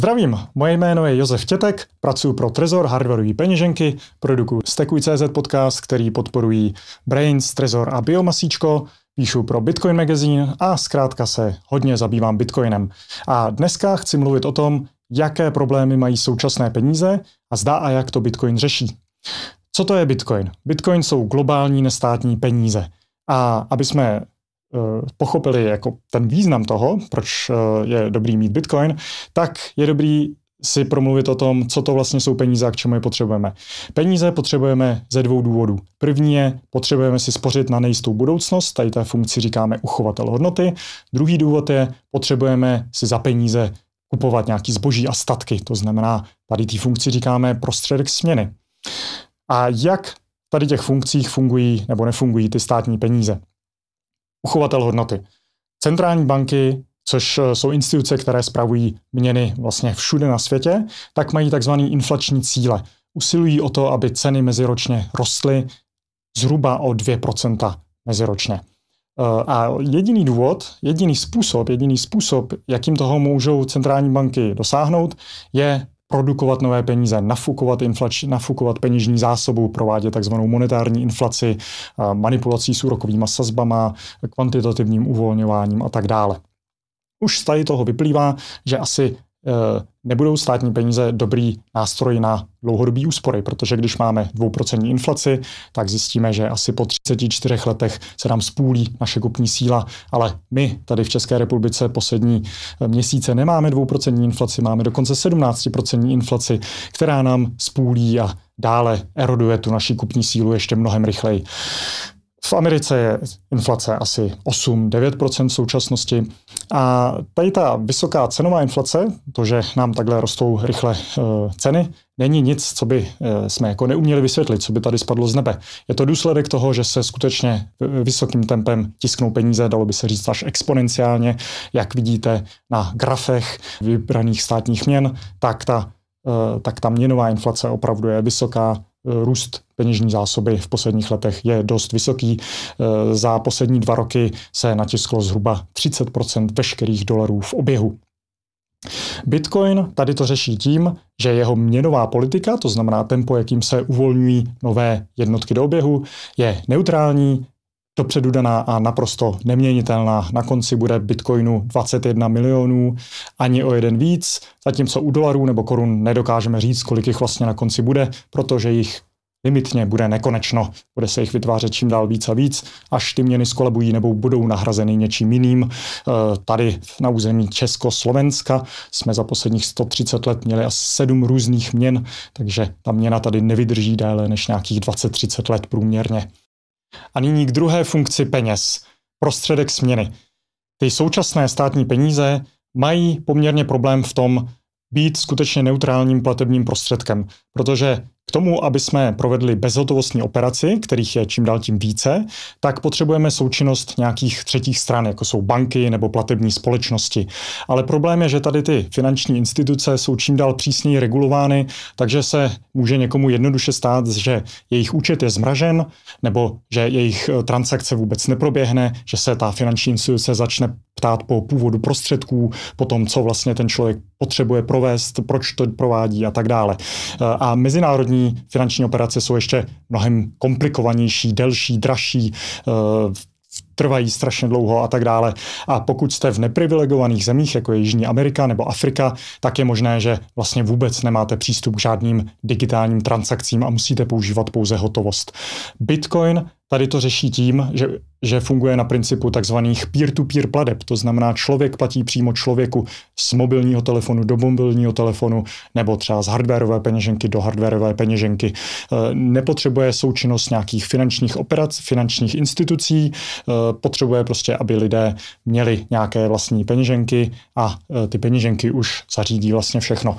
Zdravím, moje jméno je Josef Tětek, pracuji pro Trezor hardwareové peněženky, produkuji Stekuj.cz podcast, který podporují Brains, Trezor a Biomasíčko, píšu pro Bitcoin Magazine a zkrátka se hodně zabývám Bitcoinem. A dneska chci mluvit o tom, jaké problémy mají současné peníze a zdá a jak to Bitcoin řeší. Co to je Bitcoin? Bitcoin jsou globální nestátní peníze. A aby jsme Eh, pochopili jako ten význam toho, proč eh, je dobrý mít Bitcoin, tak je dobrý si promluvit o tom, co to vlastně jsou peníze a k čemu je potřebujeme. Peníze potřebujeme ze dvou důvodů. První je, potřebujeme si spořit na nejistou budoucnost, tady té funkci říkáme uchovatel hodnoty. Druhý důvod je, potřebujeme si za peníze kupovat nějaký zboží a statky, to znamená, tady té funkci říkáme prostředek směny. A jak tady těch funkcích fungují nebo nefungují ty státní peníze? uchovatel hodnoty. Centrální banky, což eh, jsou instituce, které spravují měny vlastně všude na světě, tak mají tzv. inflační cíle. Usilují o to, aby ceny meziročně rostly zhruba o 2% meziročně. Eh, a jediný důvod, jediný způsob, jediný způsob, jakým toho můžou centrální banky dosáhnout, je produkovat nové peníze, nafukovat, inflač, nafukovat peněžní zásobu, provádět takzvanou monetární inflaci, eh, manipulací s úrokovými sazbama, kvantitativním uvolňováním a tak dále. Už z tady toho vyplývá, že asi Eh, nebudou státní peníze dobrý nástroj na dlouhodobý úspory, protože když máme dvouprocentní inflaci, tak zjistíme, že asi po 34 letech se nám spůlí naše kupní síla, ale my tady v České republice poslední eh, měsíce nemáme dvouprocentní inflaci, máme dokonce 17% inflaci, která nám spůlí a dále eroduje tu naši kupní sílu ještě mnohem rychleji. V Americe je inflace asi 8-9% v současnosti a tady ta vysoká cenová inflace, to, že nám takhle rostou rychle eh, ceny, není nic, co by eh, jsme jako neuměli vysvětlit, co by tady spadlo z nebe. Je to důsledek toho, že se skutečně eh, vysokým tempem tisknou peníze, dalo by se říct až exponenciálně, jak vidíte na grafech vybraných státních měn, tak ta tak ta měnová inflace opravdu je vysoká, Eh, růst peněžní zásoby v posledních letech je dost vysoký. Eh, za poslední dva roky se natisklo zhruba 30 veškerých dolarů v oběhu. Bitcoin tady to řeší tím, že jeho měnová politika, to znamená tempo, jakým se uvolňují nové jednotky do oběhu, je neutrální, dopředu daná a naprosto neměnitelná. Na konci bude bitcoinu 21 milionů, ani o jeden víc, zatímco u dolarů nebo korun nedokážeme říct, kolik jich vlastně na konci bude, protože jich limitně bude nekonečno. Bude se jich vytvářet čím dál víc a víc, až ty měny skolabují nebo budou nahrazeny něčím jiným. Eh, tady na území Československa jsme za posledních 130 let měli asi sedm různých měn, takže ta měna tady nevydrží déle než nějakých 20-30 let průměrně. A nyní k druhé funkci peněz, prostředek směny. Ty současné státní peníze mají poměrně problém v tom být skutečně neutrálním platebním prostředkem, protože k tomu, aby jsme provedli bezhotovostní operaci, kterých je čím dál tím více, tak potřebujeme součinnost nějakých třetích stran, jako jsou banky nebo platební společnosti. Ale problém je, že tady ty finanční instituce jsou čím dál přísněji regulovány, takže se může někomu jednoduše stát, že jejich účet je zmražen nebo že jejich eh, transakce vůbec neproběhne, že se ta finanční instituce začne ptát po původu prostředků, po tom, co vlastně ten člověk potřebuje provést, proč to provádí a tak dále. Eh, a mezinárodní finanční, finanční operace jsou ještě mnohem komplikovanější, delší, dražší, eh, trvají strašně dlouho a tak dále. A pokud jste v neprivilegovaných zemích, jako je Jižní Amerika nebo Afrika, tak je možné, že vlastně vůbec nemáte přístup k žádným digitálním transakcím a musíte používat pouze hotovost. Bitcoin Tady to řeší tím, že, že funguje na principu takzvaných peer-to-peer pladeb, to znamená, člověk platí přímo člověku z mobilního telefonu do mobilního telefonu nebo třeba z hardwareové peněženky do hardwareové peněženky. E, nepotřebuje součinnost nějakých finančních operací, finančních institucí, e, potřebuje prostě, aby lidé měli nějaké vlastní peněženky a e, ty peněženky už zařídí vlastně všechno.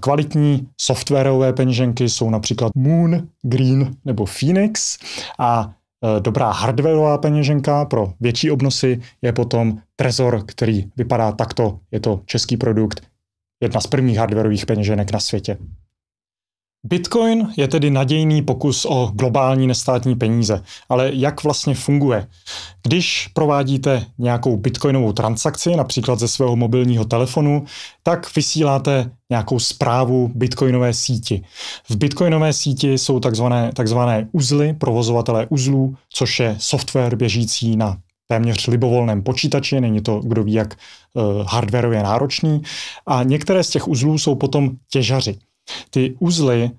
Kvalitní softwarové peněženky jsou například Moon, Green nebo Phoenix a Eh, dobrá hardwareová peněženka pro větší obnosy je potom Trezor, který vypadá takto. Je to český produkt, jedna z prvních hardwareových peněženek na světě. Bitcoin je tedy nadějný pokus o globální nestátní peníze, ale jak vlastně funguje? Když provádíte nějakou bitcoinovou transakci, například ze svého mobilního telefonu, tak vysíláte nějakou zprávu bitcoinové síti. V bitcoinové síti jsou takzvané, takzvané uzly, provozovatelé uzlů, což je software běžící na téměř libovolném počítači, není to kdo ví jak eh, hardwareově náročný. A některé z těch uzlů jsou potom těžaři. Ty uzly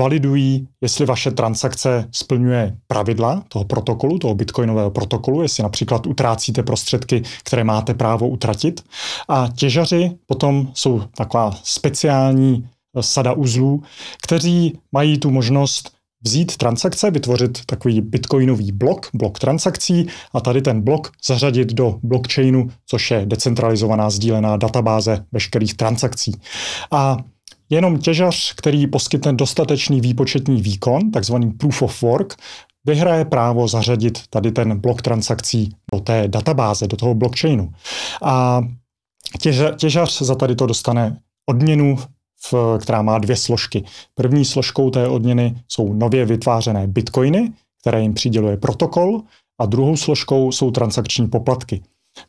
validují, jestli vaše transakce splňuje pravidla toho protokolu, toho bitcoinového protokolu, jestli například utrácíte prostředky, které máte právo utratit. A těžaři potom jsou taková speciální eh, sada uzlů, kteří mají tu možnost vzít transakce, vytvořit takový bitcoinový blok, blok transakcí a tady ten blok zařadit do blockchainu, což je decentralizovaná sdílená databáze veškerých transakcí. A Jenom těžař, který poskytne dostatečný výpočetní výkon, takzvaný proof of work, vyhraje právo zařadit tady ten blok transakcí do té databáze, do toho blockchainu. A těžař za tady to dostane odměnu v, která má dvě složky. První složkou té odměny jsou nově vytvářené bitcoiny, které jim přiděluje protokol, a druhou složkou jsou transakční poplatky.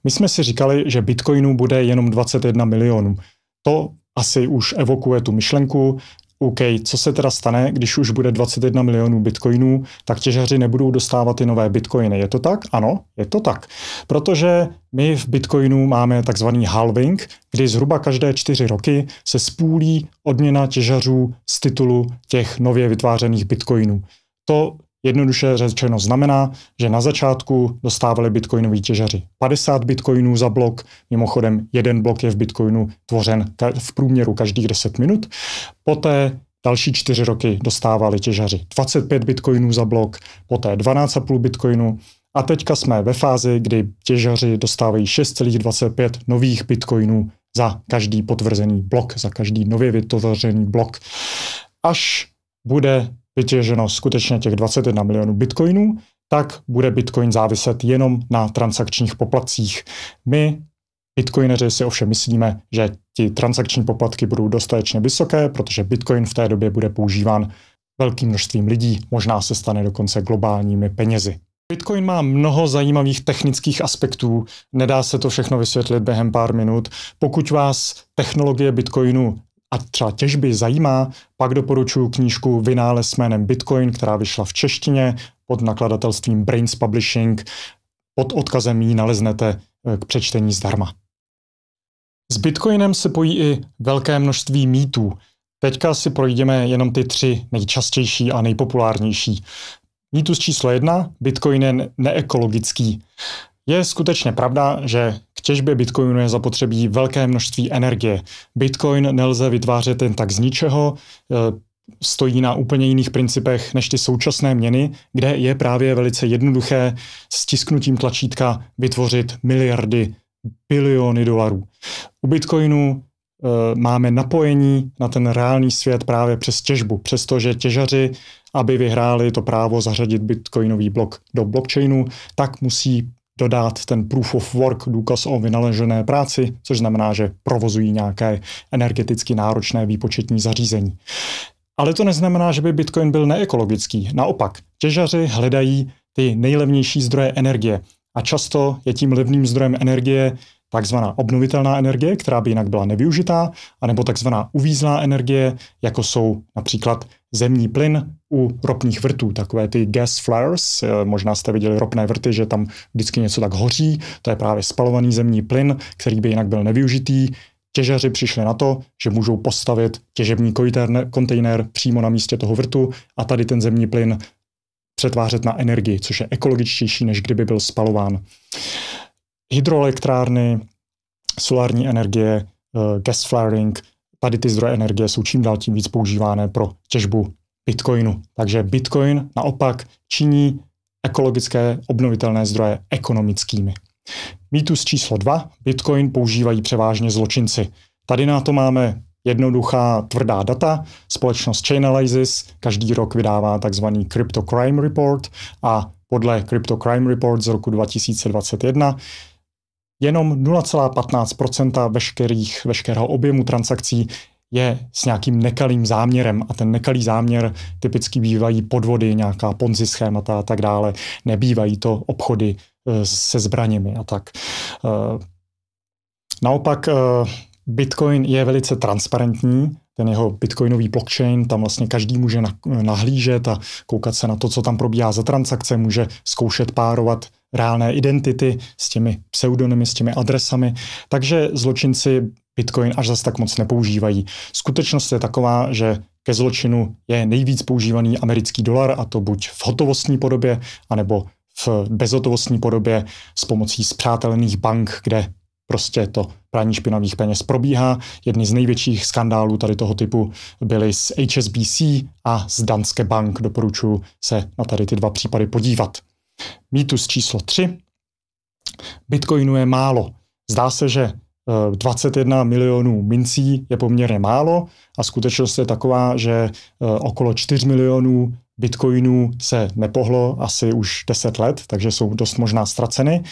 My jsme si říkali, že bitcoinů bude jenom 21 milionů. To asi už evokuje tu myšlenku, OK, co se teda stane, když už bude 21 milionů bitcoinů, tak těžaři nebudou dostávat ty nové bitcoiny. Je to tak? Ano, je to tak. Protože my v bitcoinu máme takzvaný halving, kdy zhruba každé čtyři roky se spůlí odměna těžařů z titulu těch nově vytvářených bitcoinů. To Jednoduše řečeno znamená, že na začátku dostávali bitcoinoví těžaři 50 bitcoinů za blok, mimochodem jeden blok je v bitcoinu tvořen v průměru každých 10 minut, poté Další čtyři roky dostávali těžaři 25 bitcoinů za blok, poté 12,5 bitcoinu a teďka jsme ve fázi, kdy těžaři dostávají 6,25 nových bitcoinů za každý potvrzený blok, za každý nově vytvořený blok. Až bude vytěženo skutečně těch 21 milionů bitcoinů, tak bude bitcoin záviset jenom na transakčních poplatcích. My Bitcoineři si ovšem myslíme, že ti transakční poplatky budou dostatečně vysoké, protože Bitcoin v té době bude používán velkým množstvím lidí, možná se stane dokonce globálními penězi. Bitcoin má mnoho zajímavých technických aspektů, nedá se to všechno vysvětlit během pár minut. Pokud vás technologie Bitcoinu a třeba těžby zajímá, pak doporučuji knížku Vynález s jménem Bitcoin, která vyšla v češtině pod nakladatelstvím Brains Publishing. Pod odkazem ji naleznete eh, k přečtení zdarma. S Bitcoinem se pojí i velké množství mýtů. Teďka si projdeme jenom ty tři nejčastější a nejpopulárnější. Mýtus číslo jedna, Bitcoin je neekologický. Je skutečně pravda, že těžbě bitcoinu je zapotřebí velké množství energie. Bitcoin nelze vytvářet jen tak z ničeho, eh, stojí na úplně jiných principech než ty současné měny, kde je právě velice jednoduché s tisknutím tlačítka vytvořit miliardy, biliony dolarů. U Bitcoinu eh, máme napojení na ten reálný svět právě přes těžbu, přestože těžaři, aby vyhráli to právo zařadit bitcoinový blok do blockchainu, tak musí dodat ten proof of work, důkaz o vynaležené práci, což znamená, že provozují nějaké energeticky náročné výpočetní zařízení. Ale to neznamená, že by Bitcoin byl neekologický. Naopak, těžaři hledají ty nejlevnější zdroje energie a často je tím levným zdrojem energie takzvaná obnovitelná energie, která by jinak byla nevyužitá, anebo takzvaná uvízlá energie, jako jsou například zemní plyn u ropných vrtů, takové ty gas flares, eh, možná jste viděli ropné vrty, že tam vždycky něco tak hoří, to je právě spalovaný zemní plyn, který by jinak byl nevyužitý. Těžaři přišli na to, že můžou postavit těžební kontejner přímo na místě toho vrtu a tady ten zemní plyn přetvářet na energii, což je ekologičtější, než kdyby byl spalován hydroelektrárny, solární energie, eh, gas flaring, tady ty zdroje energie jsou čím dál tím víc používané pro těžbu bitcoinu. Takže bitcoin naopak činí ekologické obnovitelné zdroje ekonomickými. Mýtus číslo dva: Bitcoin používají převážně zločinci. Tady na to máme jednoduchá tvrdá data. Společnost Chainalysis každý rok vydává takzvaný Crypto Crime Report a podle Crypto Crime Report z roku 2021 jenom 0,15 veškerých, veškerého objemu transakcí je s nějakým nekalým záměrem a ten nekalý záměr typicky bývají podvody, nějaká ponzi schémata a tak dále. Nebývají to obchody e, se zbraněmi a tak. E, naopak e, Bitcoin je velice transparentní, ten jeho bitcoinový blockchain, tam vlastně každý může nahlížet a koukat se na to, co tam probíhá za transakce, může zkoušet párovat reálné identity, s těmi pseudonymy, s těmi adresami. Takže zločinci Bitcoin až zas tak moc nepoužívají. Skutečnost je taková, že ke zločinu je nejvíc používaný americký dolar, a to buď v hotovostní podobě, anebo v bezhotovostní podobě s pomocí zpřátelených bank, kde prostě to prání špinavých peněz probíhá. Jedny z největších skandálů tady toho typu byly z HSBC a z Danske Bank. Doporučuji se na tady ty dva případy podívat. Mýtus číslo 3. Bitcoinu je málo. Zdá se, že 21 eh, milionů mincí je poměrně málo a skutečnost je taková, že eh, okolo 4 milionů bitcoinů se nepohlo asi už 10 let, takže jsou dost možná ztraceny.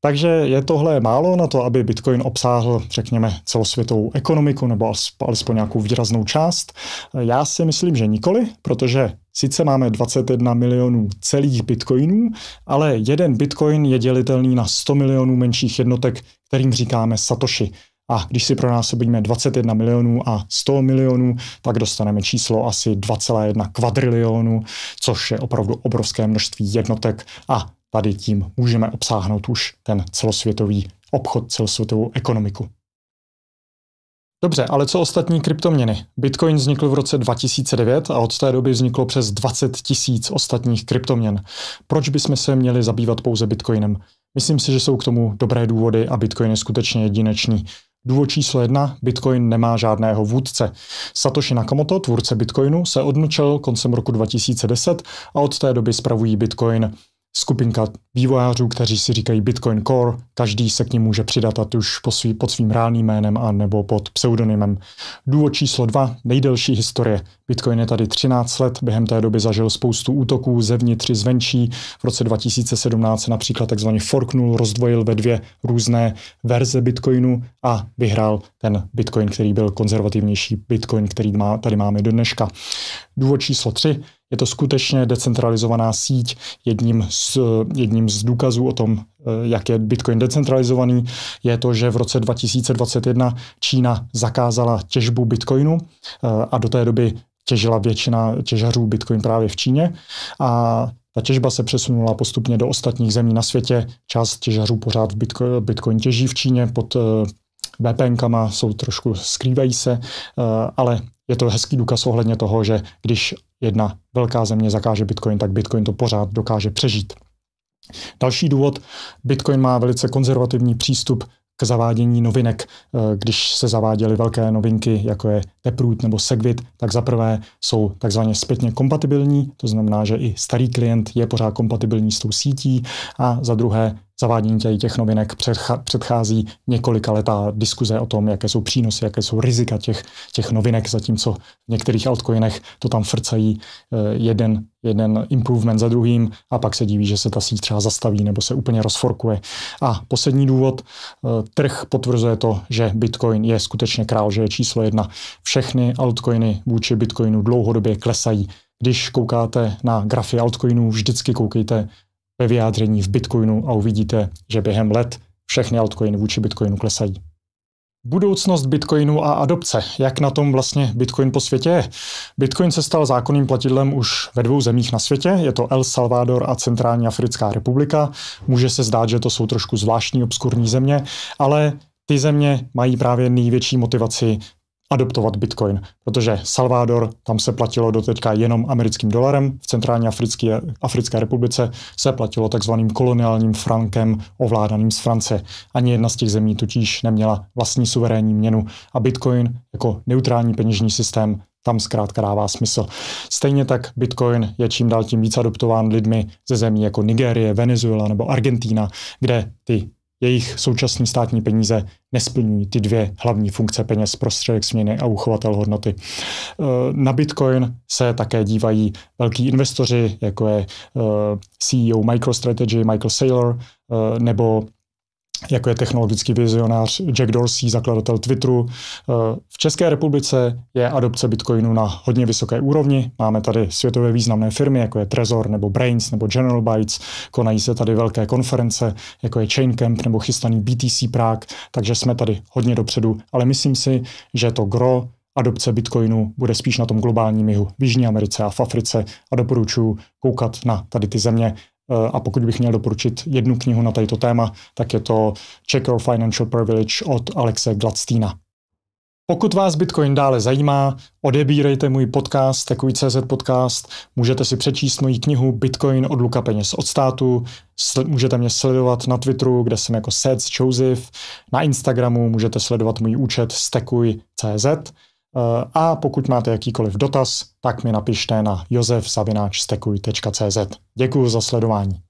Takže je tohle málo na to, aby Bitcoin obsáhl, řekněme, celosvětovou ekonomiku nebo alespoň nějakou výraznou část? Já si myslím, že nikoli, protože Sice máme 21 milionů celých bitcoinů, ale jeden bitcoin je dělitelný na 100 milionů menších jednotek, kterým říkáme satoshi. A když si pro nás pronásobíme 21 milionů a 100 milionů, tak dostaneme číslo asi 2,1 kvadrilionu, což je opravdu obrovské množství jednotek a tady tím můžeme obsáhnout už ten celosvětový obchod, celosvětovou ekonomiku. Dobře, ale co ostatní kryptoměny? Bitcoin vznikl v roce 2009 a od té doby vzniklo přes 20 tisíc ostatních kryptoměn. Proč bychom se měli zabývat pouze Bitcoinem? Myslím si, že jsou k tomu dobré důvody a Bitcoin je skutečně jedinečný. Důvod číslo jedna, Bitcoin nemá žádného vůdce. Satoshi Nakamoto, tvůrce Bitcoinu, se odmlčel koncem roku 2010 a od té doby spravují Bitcoin skupinka vývojářů, kteří si říkají Bitcoin Core, každý se k ním může přidat a už po svý, pod svým reálným jménem a nebo pod pseudonymem. Důvod číslo dva, nejdelší historie. Bitcoin je tady 13 let, během té doby zažil spoustu útoků zevnitř i zvenčí. V roce 2017 například takzvaně forknul, rozdvojil ve dvě různé verze Bitcoinu a vyhrál ten Bitcoin, který byl konzervativnější Bitcoin, který má, tady máme do dneška. Důvod číslo tři, je to skutečně decentralizovaná síť. Jedním z, jedním z důkazů o tom, eh, jak je Bitcoin decentralizovaný, je to, že v roce 2021 Čína zakázala těžbu Bitcoinu eh, a do té doby těžila většina těžařů Bitcoin právě v Číně. A ta těžba se přesunula postupně do ostatních zemí na světě. Část těžařů pořád Bitcoin, Bitcoin těží v Číně pod eh, VPNkama, jsou trošku skrývají se, ale je to hezký důkaz ohledně toho, že když jedna velká země zakáže Bitcoin, tak Bitcoin to pořád dokáže přežít. Další důvod, Bitcoin má velice konzervativní přístup k zavádění novinek. Eh, když se zaváděly velké novinky, jako je Taproot nebo Segwit, tak zaprvé jsou takzvaně zpětně kompatibilní, to znamená, že i starý klient je pořád kompatibilní s tou sítí a za druhé zavádění těch novinek předchází několika letá diskuze o tom, jaké jsou přínosy, jaké jsou rizika těch, těch novinek, zatímco v některých altcoinech to tam frcají eh, jeden jeden improvement za druhým a pak se diví, že se ta síť třeba zastaví nebo se úplně rozforkuje. A poslední důvod, e, trh potvrzuje to, že Bitcoin je skutečně král, že je číslo jedna. Všechny altcoiny vůči Bitcoinu dlouhodobě klesají. Když koukáte na grafy altcoinů, vždycky koukejte ve vyjádření v Bitcoinu a uvidíte, že během let všechny altcoiny vůči Bitcoinu klesají. Budoucnost Bitcoinu a adopce. Jak na tom vlastně Bitcoin po světě je? Bitcoin se stal zákonným platidlem už ve dvou zemích na světě, je to El Salvador a Centrální Africká republika. Může se zdát, že to jsou trošku zvláštní, obskurní země, ale ty země mají právě největší motivaci adoptovat Bitcoin, protože Salvador, tam se platilo doteďka jenom americkým dolarem, v centrální Africké, Africké republice se platilo takzvaným koloniálním frankem ovládaným z Francie. Ani jedna z těch zemí totiž neměla vlastní suverénní měnu a Bitcoin jako neutrální peněžní systém tam zkrátka dává smysl. Stejně tak Bitcoin je čím dál tím víc adoptován lidmi ze zemí jako Nigérie, Venezuela nebo Argentína, kde ty jejich současné státní peníze nesplňují ty dvě hlavní funkce peněz, prostředek směny a uchovatel hodnoty. Eh, na Bitcoin se také dívají velký investoři, jako je eh, CEO MicroStrategy Michael Saylor eh, nebo jako je technologický vizionář Jack Dorsey, zakladatel Twitteru. Eh, v České republice je adopce Bitcoinu na hodně vysoké úrovni. Máme tady světové významné firmy, jako je Trezor nebo Brains nebo General Bytes. Konají se tady velké konference, jako je Chaincamp nebo chystaný BTC Prague, takže jsme tady hodně dopředu. Ale myslím si, že to gro adopce Bitcoinu bude spíš na tom globálním jihu v Jižní Americe a v Africe a doporučuji koukat na tady ty země Eh, a pokud bych měl doporučit jednu knihu na tato téma, tak je to Check Your Financial Privilege od Alexe Gladstina. Pokud vás Bitcoin dále zajímá, odebírejte můj podcast, takový CZ podcast, můžete si přečíst moji knihu Bitcoin od Luka peněz od státu, můžete mě sledovat na Twitteru, kde jsem jako Seth Joseph, na Instagramu můžete sledovat můj účet stekuj.cz Eh, a pokud máte jakýkoliv dotaz, tak mi napište na josefzavináčstekuj.cz. Děkuji za sledování.